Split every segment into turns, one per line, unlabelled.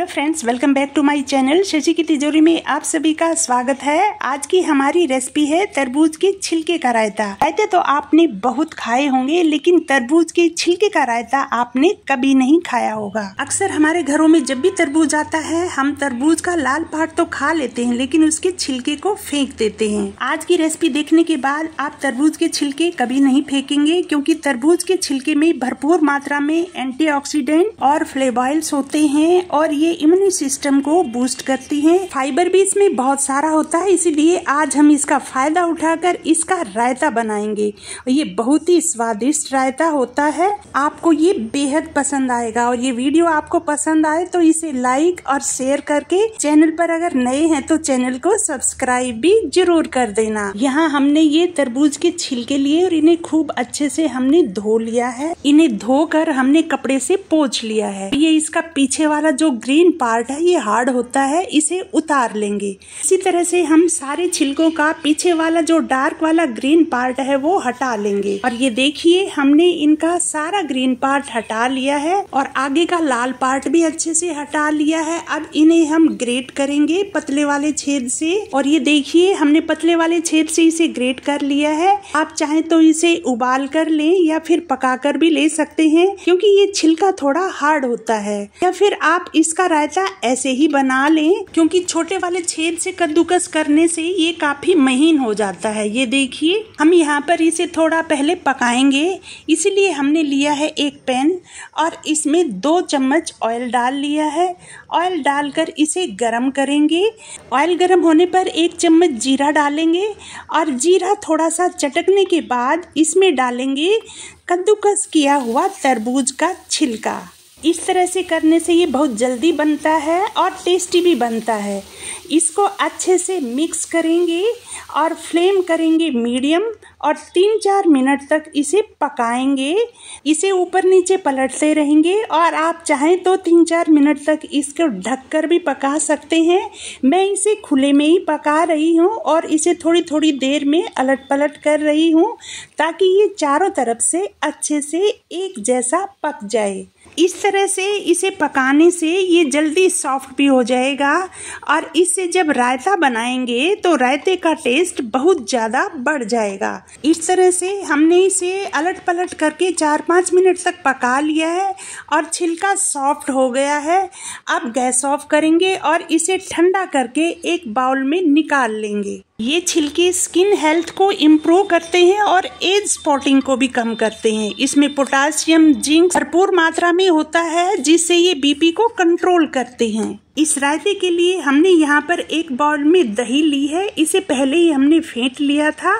hello friends welcome back to my channel Shashi की तिजोरी में आप सभी का स्वागत है आज की हमारी रेसिपी है तरबूज के छिलके का रायता रायते तो आपने बहुत खाए होंगे लेकिन तरबूज के छिलके का रायता आपने कभी नहीं खाया होगा अक्सर हमारे घरों में जब भी तरबूज आता है हम तरबूज का लाल पार्ट तो खा लेते हैं लेकिन उसके छिलके को फेंक देते हैं आज की रेसिपी देखने के बाद आप तरबूज के छिलके कभी नहीं फेंकेंगे क्यूँकी तरबूज के छिलके में भरपूर मात्रा में एंटी और फ्लेबॉइल्स होते हैं और ये इम्यून सिस्टम को बूस्ट करती हैं फाइबर भी इसमें बहुत सारा होता है इसीलिए आज हम इसका फायदा उठाकर इसका रायता बनाएंगे ये बहुत ही स्वादिष्ट रायता होता है आपको ये बेहद पसंद आएगा और ये वीडियो आपको पसंद आए तो इसे लाइक और शेयर करके चैनल पर अगर नए हैं तो चैनल को सब्सक्राइब भी जरूर कर देना यहाँ हमने ये तरबूज के छिलके लिए और इन्हें खूब अच्छे से हमने धो लिया है इन्हें धोकर हमने कपड़े से पोछ लिया है ये इसका पीछे वाला जो ग्रीन मेन पार्ट है ये हार्ड होता है इसे उतार लेंगे इसी तरह से हम सारे छिलकों का पीछे वाला जो डार्क वाला ग्रीन पार्ट है वो हटा लेंगे और ये देखिए हमने इनका सारा ग्रीन पार्ट हटा लिया है और आगे का लाल पार्ट भी अच्छे से हटा लिया है अब इन्हें हम ग्रेट करेंगे पतले वाले छेद से और ये देखिए हमने पतले वाले छेद से इसे ग्रेट कर लिया है आप चाहे तो इसे उबाल कर लें या फिर पकाकर भी ले सकते हैं क्योंकि ये छिलका थोड़ा हार्ड होता है या फिर आप इसका रायता ऐसे ही बना लें क्योंकि छोटे वाले छेद से कद्दूकस करने से ये काफी महीन हो जाता है ये देखिए हम यहाँ पर इसे थोड़ा पहले पकाएंगे इसलिए हमने लिया है एक पैन और इसमें दो चम्मच ऑयल डाल लिया है ऑयल डालकर इसे गरम करेंगे ऑयल गरम होने पर एक चम्मच जीरा डालेंगे और जीरा थोड़ा सा चटकने के बाद इसमें डालेंगे कद्दूकस किया हुआ तरबूज का छिलका इस तरह से करने से ये बहुत जल्दी बनता है और टेस्टी भी बनता है इसको अच्छे से मिक्स करेंगे और फ्लेम करेंगे मीडियम और तीन चार मिनट तक इसे पकाएंगे इसे ऊपर नीचे पलटते रहेंगे और आप चाहें तो तीन चार मिनट तक इसको ढककर भी पका सकते हैं मैं इसे खुले में ही पका रही हूँ और इसे थोड़ी थोड़ी देर में अलट पलट कर रही हूँ ताकि ये चारों तरफ से अच्छे से एक जैसा पक जाए इस तरह से इसे पकाने से ये जल्दी सॉफ्ट भी हो जाएगा और इससे जब रायता बनाएंगे तो रायते का टेस्ट बहुत ज़्यादा बढ़ जाएगा इस तरह से हमने इसे अलट पलट करके चार पाँच मिनट तक पका लिया है और छिलका सॉफ्ट हो गया है अब गैस ऑफ करेंगे और इसे ठंडा करके एक बाउल में निकाल लेंगे ये छिलके स्किन हेल्थ को इम्प्रूव करते हैं और एज स्पॉटिंग को भी कम करते हैं इसमें पोटासियम जिंक भरपूर मात्रा में होता है जिससे ये बीपी को कंट्रोल करते हैं इस रायते के लिए हमने यहाँ पर एक बाउल में दही ली है इसे पहले ही हमने फेंट लिया था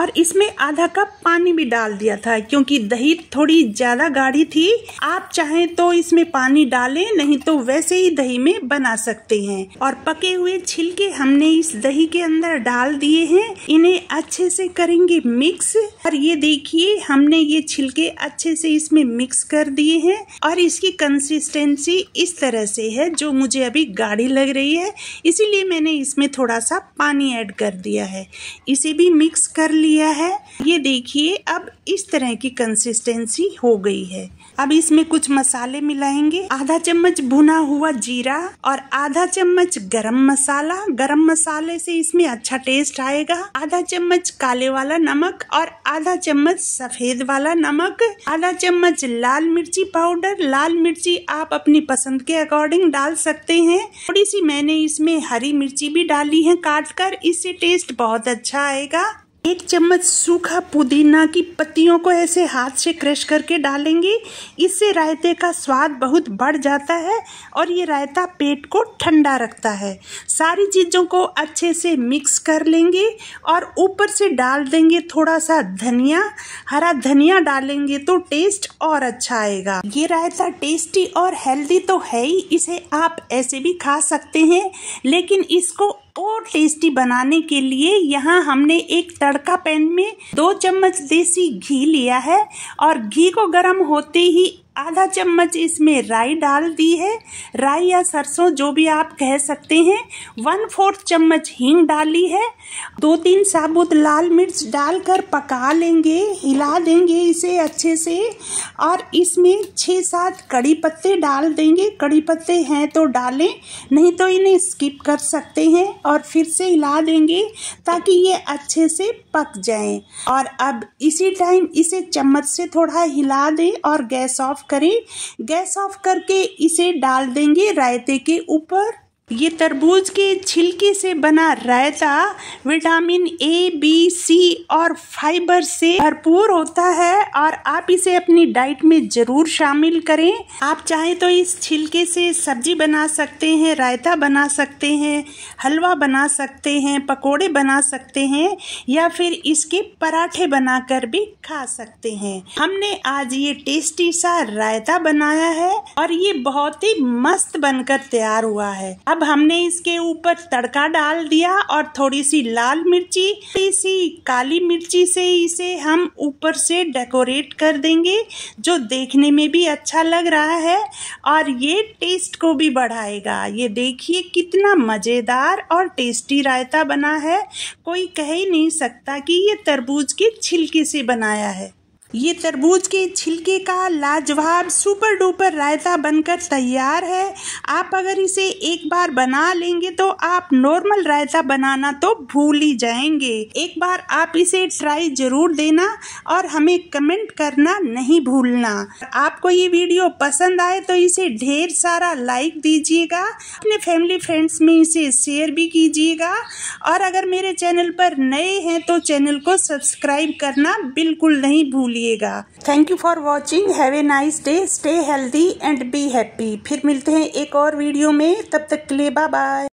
और इसमें आधा कप पानी भी डाल दिया था क्योंकि दही थोड़ी ज़्यादा गाढ़ी थी आप चाहें तो इसमें पानी डालें नहीं तो वैसे ही दही में बना सकते हैं और पके हुए छिलके हमने इस दही के अंदर डाल दिए हैं इन्हें अच्छे से करेंगे मिक्स और ये देखिए हमने ये छिलके अच्छे से इसमें मिक्स कर दिए हैं और इसकी कंसिस्टेंसी इस तरह से है जो मुझे अभी अभी गाढ़ी लग रही है इसीलिए मैंने इसमें थोड़ा सा पानी ऐड कर दिया है इसे भी मिक्स कर लिया है ये देखिए अब इस तरह की कंसिस्टेंसी हो गई है अब इसमें कुछ मसाले मिलाएंगे आधा चम्मच भुना हुआ जीरा और आधा चम्मच गरम मसाला गरम मसाले से इसमें अच्छा टेस्ट आएगा आधा चम्मच काले वाला नमक और आधा चम्मच सफेद वाला नमक आधा चम्मच लाल मिर्ची पाउडर लाल मिर्ची आप अपनी पसंद के अकॉर्डिंग डाल सकते हैं थोड़ी सी मैंने इसमें हरी मिर्ची भी डाली है काट कर इससे टेस्ट बहुत अच्छा आएगा एक चम्मच सूखा पुदीना की पत्तियों को ऐसे हाथ से क्रश करके डालेंगे इससे रायते का स्वाद बहुत बढ़ जाता है और ये रायता पेट को ठंडा रखता है सारी चीज़ों को अच्छे से मिक्स कर लेंगे और ऊपर से डाल देंगे थोड़ा सा धनिया हरा धनिया डालेंगे तो टेस्ट और अच्छा आएगा ये रायता टेस्टी और हेल्दी तो है ही इसे आप ऐसे भी खा सकते हैं लेकिन इसको और टेस्टी बनाने के लिए यहाँ हमने एक तड़का पैन में दो चम्मच देसी घी लिया है और घी को गर्म होते ही आधा चम्मच इसमें राई डाल दी है राई या सरसों जो भी आप कह सकते हैं वन फोर्थ चम्मच हींग डाली है दो तीन साबुत लाल मिर्च डालकर पका लेंगे हिला देंगे इसे अच्छे से और इसमें छः सात कड़ी पत्ते डाल देंगे कड़ी पत्ते हैं तो डालें नहीं तो इन्हें स्किप कर सकते हैं और फिर से हिला देंगे ताकि ये अच्छे से पक जाए और अब इसी टाइम इसे चम्मच से थोड़ा हिला दें और गैस ऑफ ऑफ करें गैस ऑफ करके इसे डाल देंगे रायते के ऊपर ये तरबूज के छिलके से बना रायता विटामिन ए बी सी और फाइबर से भरपूर होता है और आप इसे अपनी डाइट में ज़रूर शामिल करें आप चाहे तो इस छिलके से सब्जी बना सकते हैं रायता बना सकते हैं हलवा बना सकते हैं पकोड़े बना सकते हैं या फिर इसके पराठे बनाकर भी खा सकते हैं हमने आज ये टेस्टी सा रायता बनाया है और ये बहुत ही मस्त बनकर तैयार हुआ है अब अब हमने इसके ऊपर तड़का डाल दिया और थोड़ी सी लाल मिर्ची थोड़ी सी काली मिर्ची से इसे हम ऊपर से डेकोरेट कर देंगे जो देखने में भी अच्छा लग रहा है और ये टेस्ट को भी बढ़ाएगा ये देखिए कितना मज़ेदार और टेस्टी रायता बना है कोई कह ही नहीं सकता कि ये तरबूज के छिलके से बनाया है ये तरबूज के छिलके का लाजवाब सुपर डुपर रायता बनकर तैयार है आप अगर इसे एक बार बना लेंगे तो आप नॉर्मल रायता बनाना तो भूल ही जाएंगे एक बार आप इसे ट्राई जरूर देना और हमें कमेंट करना नहीं भूलना आपको ये वीडियो पसंद आए तो इसे ढेर सारा लाइक दीजिएगा अपने फैमिली फ्रेंड्स में इसे शेयर भी कीजिएगा और अगर मेरे चैनल पर नए हैं तो चैनल को सब्सक्राइब करना बिल्कुल नहीं भूलिए करिएगा thank you for watching have a nice day stay healthy and be happy फिर मिलते हैं एक और वीडियो में तब तक के लिए बाय बाय